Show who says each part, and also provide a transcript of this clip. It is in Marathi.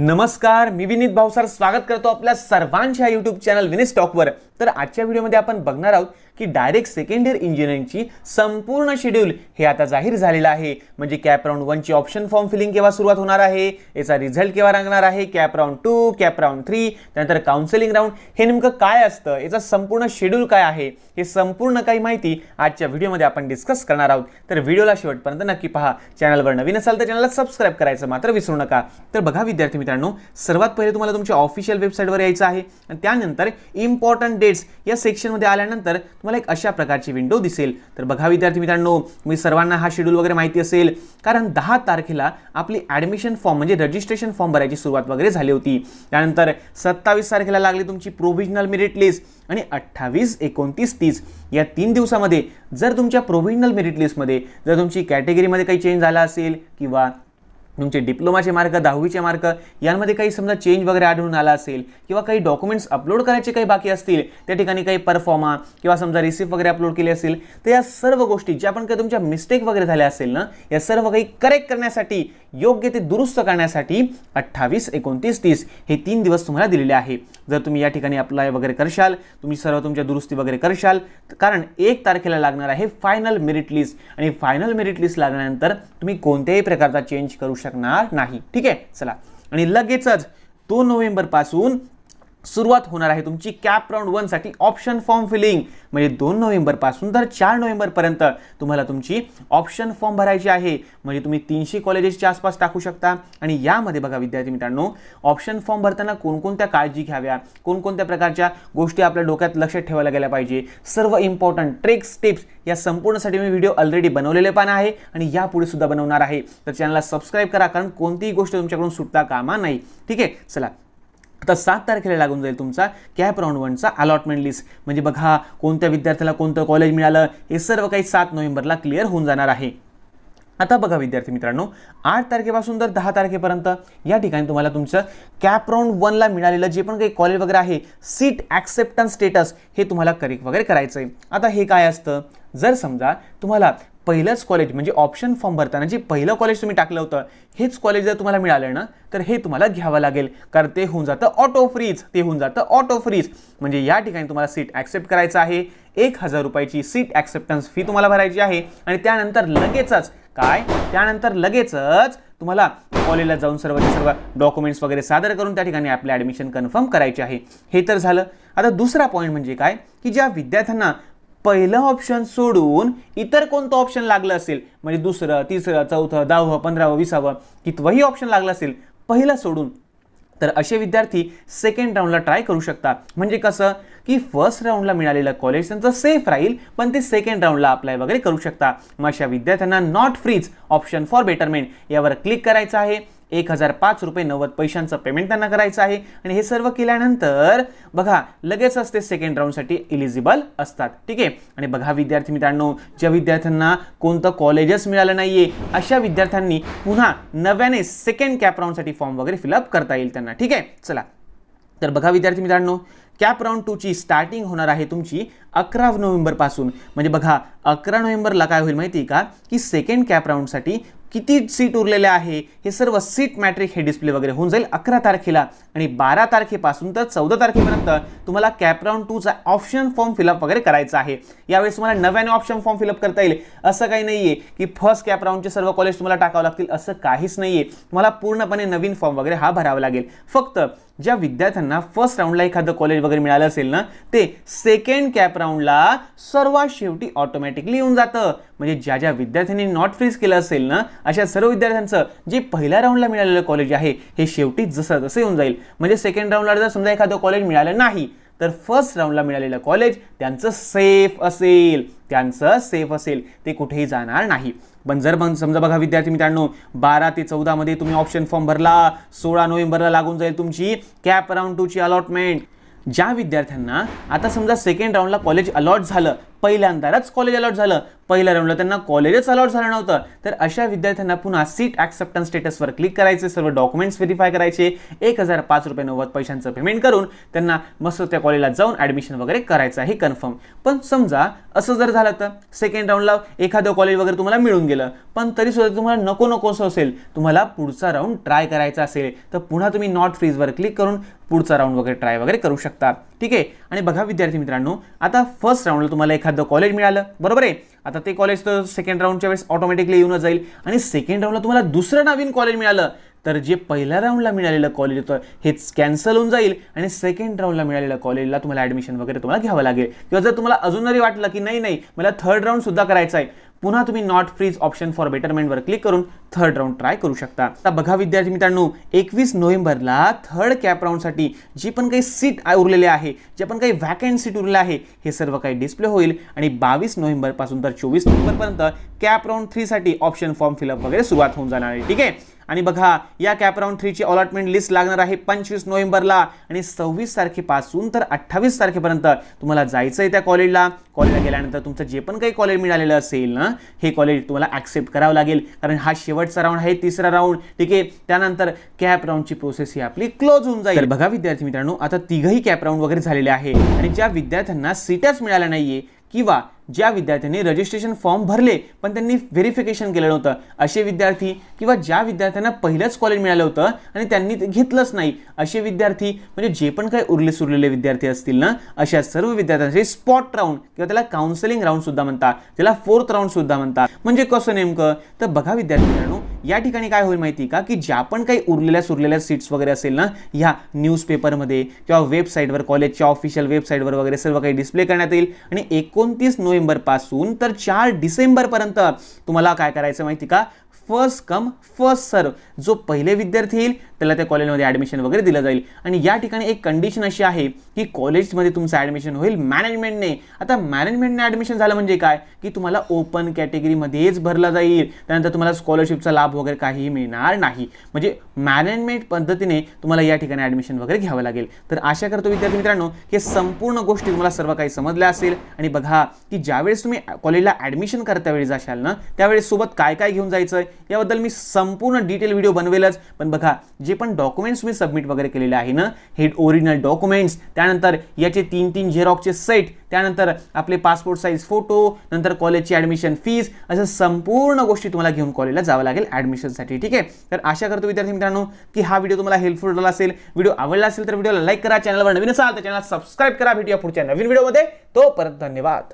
Speaker 1: नमस्कार मी विनीत भाऊसार स्वागत करतो आपल्या सर्वांच्या यूट्यूब चॅनल विनीत स्टॉकवर तर आजच्या व्हिडिओमध्ये आपण बघणार आहोत की डायरेक्ट सेकंड इयर इंजिनिअरिंगची संपूर्ण शेड्यूल हे आता जाहीर झालेलं आहे म्हणजे कॅप राऊंड वनची ऑप्शन फॉर्म फिलिंग केव्हा सुरुवात होणार आहे याचा रिझल्ट केव्हा लागणार आहे CAP round two CAP round three त्यानंतर काउन्सिलिंग राऊंड हे नेमकं काय असतं याचा संपूर्ण शेड्यूल काय आहे हे संपूर्ण काही माहिती आजच्या व्हिडिओमध्ये आपण डिस्कस करणार आहोत तर व्हिडिओला शेवटपर्यंत नक्की पहा चॅनलवर नवीन असाल तर चॅनलला सबस्क्राईब करायचं मात्र विसरू नका तर बघा विद्यार्थी मित्रांनो सर्वात पहिले तुम्हाला तुमच्या ऑफिशियल वेबसाईटवर यायचं आहे आणि त्यानंतर इम्पॉर्टंट डेट अपडेट्स या सेक्शनमध्ये आल्यानंतर तुम्हाला एक अशा प्रकारची विंडो दिसेल तर बघा विद्यार्थी मित्रांनो मी सर्वांना हा शेड्यूल वगैरे माहिती असेल कारण दहा तारखेला आपली ऍडमिशन फॉर्म म्हणजे रजिस्ट्रेशन फॉर्म भरायची सुरुवात वगैरे झाली होती त्यानंतर सत्तावीस तारखेला लागली तुमची प्रोव्हिजनल मेरिट लिस्ट आणि अठ्ठावीस एकोणतीस तीस या तीन दिवसामध्ये जर तुमच्या प्रोव्हिजनल मेरिट लिस्टमध्ये जर तुमची कॅटेगरीमध्ये काही चेंज झाला असेल किंवा तुमचे डिप्लोमाचे मार्क दहावीचे मार्क यांमध्ये काही समजा चेंज वगैरे आढळून आला असेल किंवा काही डॉक्युमेंट्स अपलोड करायचे काही बाकी असतील त्या ठिकाणी काही परफॉर्मा किंवा समजा रिसिप्ट वगैरे अपलोड केली असेल तर या सर्व गोष्टी ज्या पण काही तुमच्या मिस्टेक वगैरे झाल्या असेल ना या सर्व काही करेक्ट करण्यासाठी योग्य ते दुरुस्त करण्यासाठी अठ्ठावीस एकोणतीस तीस हे तीन दिवस तुम्हाला दिलेले आहे जर तुम्ही या ठिकाणी अप्लाय वगैरे करशाल तुम्ही सर्व तुमच्या दुरुस्ती वगैरे करशाल कारण एक तारखेला लागणार आहे फायनल मेरिट लिस्ट आणि फायनल मेरिट लिस्ट लागल्यानंतर तुम्ही कोणत्याही प्रकारचा चेंज करू शकणार नाही ठीक आहे चला आणि लगेचच दोन नोव्हेंबरपासून सुरुवात होणार आहे तुमची कॅप राऊंड वनसाठी ऑप्शन फॉर्म फिलिंग म्हणजे दोन नोव्हेंबरपासून तर चार नोव्हेंबरपर्यंत तुम्हाला तुमची ऑप्शन फॉर्म भरायची आहे म्हणजे तुम्ही तीनशे कॉलेजेसच्या आसपास टाकू शकता आणि यामध्ये बघा विद्यार्थी मित्रांनो ऑप्शन फॉर्म भरताना कोणकोणत्या काळजी घ्याव्या कोणकोणत्या प्रकारच्या गोष्टी आपल्या डोक्यात लक्षात ठेवायला गेल्या पाहिजे सर्व इम्पॉर्टंट ट्रिक्स टिप्स या संपूर्णसाठी मी व्हिडिओ ऑलरेडी बनवलेले पण आहे आणि यापुढे सुद्धा बनवणार आहे तर चॅनलला सबस्क्राईब करा कारण कोणतीही गोष्ट तुमच्याकडून सुटता कामा नाही ठीक आहे चला आता सात तारखेला लागून जाईल तुमचा कॅप राऊंड वनचा अलॉटमेंट लिस्ट म्हणजे बघा कोणत्या विद्यार्थ्याला कोणतं कॉलेज मिळालं हे सर्व काही सात नोव्हेंबरला क्लिअर होऊन जाणार आहे आता बघा विद्यार्थी मित्रांनो आठ तारखेपासून तर दहा तारखेपर्यंत या ठिकाणी तुम्हाला तुमचं कॅप राऊंड वनला मिळालेलं जे पण काही कॉलेज वगैरे आहे सीट ॲक्सेप्टन्स स्टेटस हे तुम्हाला करेक्ट वगैरे करायचं आहे आता हे काय असतं जर समजा तुम्हाला पहिलंच कॉलेज म्हणजे ऑप्शन फॉर्म भरताना जे पहिलं कॉलेज तुम्ही टाकलं होतं हेच कॉलेज जर तुम्हाला मिळालं ना तर हे तुम्हाला घ्यावं लागेल कारण ते होऊन जातं ऑटो फ्रीज ते होऊन जातं ऑटो फ्रीज म्हणजे या ठिकाणी तुम्हाला सीट ॲक्सेप्ट करायचं आहे एक हजार रुपयाची सीट ॲक्सेप्टन्स फी तुम्हाला भरायची आहे आणि त्यानंतर लगेचच काय त्यानंतर लगेचच तुम्हाला कॉलेजला जाऊन सर्व सर्व डॉक्युमेंट्स वगैरे सादर करून त्या ठिकाणी आपले ॲडमिशन कन्फर्म करायचे आहे हे तर झालं आता दुसरा पॉईंट म्हणजे काय की ज्या विद्यार्थ्यांना पहिलं ऑप्शन सोडून इतर कोणतं ऑप्शन लागलं असेल म्हणजे दुसरं तिसरं चौथं दहावं पंधरावं विसावं कितवंही ऑप्शन लागलं असेल पहिलं सोडून तर असे विद्यार्थी सेकंड राऊंडला ट्राय करू शकतात म्हणजे कसं की फर्स्ट राऊंडला मिळालेलं कॉलेज त्यांचं सेफ राहील पण ते सेकंड राऊंडला अप्लाय वगैरे करू शकता मग अशा विद्यार्थ्यांना not freeze option for betterment यावर क्लिक करायचं आहे एक हजार पाच रुपये नव्वद पैशांचं पेमेंट त्यांना करायचं आहे आणि हे सर्व केल्यानंतर बघा लगेचच ते सेकंड राऊंडसाठी इलिजिबल असतात ठीक आहे आणि बघा विद्यार्थी मित्रांनो ज्या विद्यार्थ्यांना कोणतं कॉलेजेस मिळालं नाहीये अशा विद्यार्थ्यांनी पुन्हा नव्याने सेकंड कॅप राऊंडसाठी फॉर्म वगैरे फिलअप करता येईल त्यांना ठीक आहे चला तर बघा विद्यार्थी मित्रांनो कॅप राऊंड टूची स्टार्टिंग होणार आहे तुमची अकरा नोव्हेंबरपासून म्हणजे बघा अकरा नोव्हेंबरला काय होईल माहिती का की सेकंड कॅप राऊंडसाठी किती सीट उरलेल्या आहे हे सर्व सीट मॅट्रिक हे डिस्प्ले वगैरे होऊन जाईल अकरा तारखेला आणि बारा तारखेपासून तर चौदा तारखेपर्यंत तुम्हाला कॅपराऊंड टूचा ऑप्शन फॉर्म फिलअप वगैरे करायचा आहे यावेळेस तुम्हाला नव्याने ऑप्शन फॉर्म फिलअप करता येईल असं काही नाही आहे की फर्स्ट कॅपराऊंडचे सर्व कॉलेज तुम्हाला टाकावं लागतील असं काहीच नाही आहे तुम्हाला पूर्णपणे नवीन फॉर्म वगैरे हा भरावा लागेल फक्त ज्या विद्यार्थ्यांना फर्स्ट राऊंडला एखादं कॉलेज वगैरे मिळालं असेल ना ते सेकंड कॅप राऊंडला सर्वात शेवटी ऑटोमॅटिकली येऊन जातं म्हणजे ज्या ज्या विद्यार्थ्यांनी नॉट फ्रीज केलं असेल ना अशा सर्व विद्यार्थ्यांचं जे पहिल्या राऊंडला मिळालेलं कॉलेज आहे हे शेवटी जसं तसं येऊन जाईल म्हणजे सेकंड राऊंडला जर समजा एखादं कॉलेज मिळालं नाही तर फर्स्ट राऊंडला मिळालेलं कॉलेज त्यांचं सेफ असेल त्यांचं सेफ असेल ते कुठेही जाणार नाही पण जर पण समजा बघा विद्यार्थी मित्रांनो बारा ते चौदामध्ये तुम्ही ऑप्शन फॉर्म भरला सोळा नोव्हेंबरला लागून जाईल तुमची कॅप राऊंड टूची अलॉटमेंट ज्या विद्यार्थ्यांना आता समजा सेकंड राऊंडला कॉलेज अलॉट झालं पहिल्यांदाच कॉलेज अलॉट झालं पहिल्या राऊंडला त्यांना कॉलेजच अलॉट झालं नव्हतं तर अशा विद्यार्थ्यांना पुन्हा सीट ॲक्सेप्टन्स स्टेटसवर क्लिक करायचे सर्व डॉक्युमेंट्स व्हेरीफाय करायचे एक हजार पाच रुपये नव्वद पैशांचं पेमेंट करून त्यांना मस्त त्या कॉलेजला जाऊन ॲडमिशन वगैरे करायचं आहे कन्फर्म पण समजा असं जर झालं तर सेकंड राऊंडला एखादं कॉलेज वगैरे तुम्हाला मिळून गेलं पण तरी सुद्धा तुम्हाला नको नको असं असेल तुम्हाला पुढचा राऊंड ट्राय करायचा असेल तर पुन्हा तुम्ही नॉट फ्रीजवर क्लिक करून पुढचा राऊंड वगैरे ट्राय वगैरे करू शकता ठीक आहे आणि बघा विद्यार्थी मित्रांनो आता फर्स्ट राऊंडला तुम्हाला एखादं एखादं कॉलेज मिळालं बरोबर आहे आता ते कॉलेज तर सेकंड राऊंडच्या वेळेस ऑटोमॅटिकली येऊनच जाईल आणि सेकंड राऊंडला तुम्हाला दुसरं नवीन कॉलेज मिळालं तर जे पहिल्या राऊंडला मिळालेलं कॉलेज होतं हेच कॅन्सल होऊन जाईल आणि सेकंड राऊंडला मिळालेल्या कॉलेजला तुम्हाला ॲडमिशन वगैरे तुम्हाला घ्यावं लागेल किंवा जर तुम्हाला अजून जरी वाटलं की नाही नाही मला थर्ड राऊंडसुद्धा करायचा आहे पुन्हा तुम्ही नॉट फ्रीज ऑप्शन फॉर बेटरमेंटवर क्लिक करून थर्ड राऊंड ट्राय करू शकता आता बघा विद्यार्थी मित्रांनो एकवीस नोव्हेंबरला थर्ड कॅप राऊंडसाठी जी पण काही सीट उरलेली आहे जे पण काही व्हॅकंट सीट उरलेलं आहे हे सर्व काही डिस्प्ले होईल आणि बावीस नोव्हेंबरपासून तर चोवीस नोव्हेंबरपर्यंत कॅप राऊंड थ्रीसाठी ऑप्शन फॉर्म फिलअप वगैरे सुरुवात होऊन जाणार आहे ठीक आहे आणि बघा या कॅपराऊंड थ्रीची अलॉटमेंट लिस्ट लागणार आहे पंचवीस नोव्हेंबरला आणि सव्वीस तारखेपासून तर अठ्ठावीस तारखेपर्यंत तुम्हाला जायचं आहे त्या कॉलेजला कॉलेजला गेल्यानंतर तुमचं जे पण काही कॉलेज मिळालेलं असेल ना हे कॉलेज तुम्हाला ॲक्सेप्ट करावं लागेल कारण हा शेवटचा राऊंड आहे तिसरा राऊंड ठीक आहे त्यानंतर कॅप राऊंडची प्रोसेस ही आपली क्लोज होऊन जाईल बघा विद्यार्थी मित्रांनो आता तिघही कॅप राऊंड वगैरे झालेले आहे आणि ज्या विद्यार्थ्यांना सीटच मिळाल्या नाहीये किंवा ज्या विद्यार्थ्यांनी रजिस्ट्रेशन फॉर्म भरले पण त्यांनी व्हेरिफिकेशन केलं नव्हतं असे विद्यार्थी किंवा ज्या विद्यार्थ्यांना पहिलंच कॉलेज मिळालं होतं आणि त्यांनी ते घेतलंच नाही असे विद्यार्थी म्हणजे जे पण काही उरले सुरलेले विद्यार्थी असतील ना अशा सर्व विद्यार्थ्यांसाठी स्पॉट राऊंड किंवा त्याला काउन्सिलिंग राऊंडसुद्धा म्हणतात त्याला फोर्थ राऊंडसुद्धा म्हणतात म्हणजे कसं नेमकं तर बघा विद्यार्थी मित्रांनो या ठिकाणी काय होईल माहिती का की ज्या पण काही उरलेल्या सुरलेल्या सीट्स वगैरे असेल ना ह्या न्यूजपेपरमध्ये किंवा वेबसाईटवर कॉलेजच्या ऑफिशियल वेबसाईटवर वगैरे सर्व काही डिस्प्ले करण्यात येईल आणि एक एकोणतीस पासून तर चार डिसेंबरपर्यंत तुम्हाला काय करायचं माहिती का फर्स्ट कम फर्स्ट सर्व जो पहिले विद्यार्थी येईल त्याला त्या कॉलेजमध्ये ऍडमिशन वगैरे दिलं जाईल आणि या ठिकाणी एक कंडिशन अशी आहे की कॉलेजमध्ये तुमचं ऍडमिशन होईल मॅनेजमेंटने आता मॅनेजमेंटने ॲडमिशन झालं म्हणजे काय की तुम्हाला ओपन कॅटेगरीमध्येच भरला जाईल त्यानंतर तुम्हाला स्कॉलरशिपचा लाभ वगैरे काही मिळणार नाही म्हणजे मॅनेजमेंट पद्धतीने तुम्हाला या ठिकाणी ॲडमिशन वगैरे घ्यावं लागेल तर आशा करतो विद्यार्थी मित्रांनो हे संपूर्ण गोष्टी तुम्हाला सर्व काही समजल्या असेल आणि बघा बघा की ज्यावेळेस तुम्ही कॉलेजला ॲडमिशन करता वेळी जाशाल ना त्यावेळेस सोबत काय काय घेऊन जायचं आहे याबद्दल मी संपूर्ण डिटेल व्हिडिओ बनवेलच पण बघा जे पण डॉक्युमेंट्स मी सबमिट वगैरे केलेले आहे ना हे ओरिजिनल डॉक्युमेंट्स त्यानंतर याचे तीन तीन झेरॉकचे सेट त्यानंतर आपले पासपोर्ट साईज फोटो नंतर कॉलेजची ॲडमिशन फीज असं संपूर्ण गोष्टी तुम्हाला घेऊन कॉलेजला जावं लागेल ॲडमिशनसाठी ठीक आहे तर आशा करतो विद्यार्थी मित्रांनो की हा व्हिडिओ तुम्हाला हेल्पफुल झाला असेल व्हिडिओ आवडला असेल तर व्हिडिओला लाईक करा चॅनलवर नवीन असाल तर चॅनल सबस्क्राईब करा भेटूया पुढच्या नवीन व्हिडिओमध्ये परत धन्यवाद